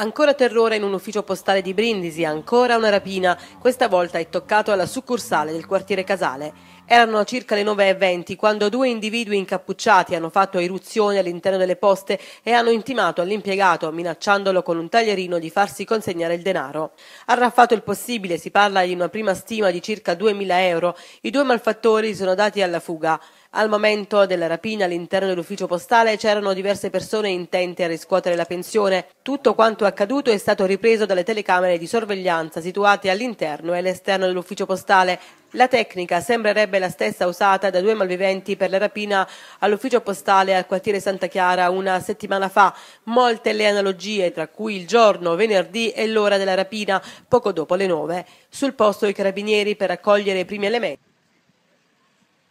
Ancora terrore in un ufficio postale di Brindisi, ancora una rapina. Questa volta è toccato alla succursale del quartiere Casale. Erano circa le 9.20 quando due individui incappucciati hanno fatto irruzione all'interno delle poste e hanno intimato all'impiegato, minacciandolo con un taglierino, di farsi consegnare il denaro. Arraffato il possibile, si parla di una prima stima di circa 2.000 euro, i due malfattori sono dati alla fuga. Al momento della rapina all'interno dell'ufficio postale c'erano diverse persone intente a riscuotere la pensione. Tutto quanto accaduto è stato ripreso dalle telecamere di sorveglianza situate all'interno e all'esterno dell'ufficio postale. La tecnica sembrerebbe la stessa usata da due malviventi per la rapina all'ufficio postale al quartiere Santa Chiara una settimana fa. Molte le analogie, tra cui il giorno, venerdì e l'ora della rapina, poco dopo le nove. Sul posto i carabinieri per raccogliere i primi elementi.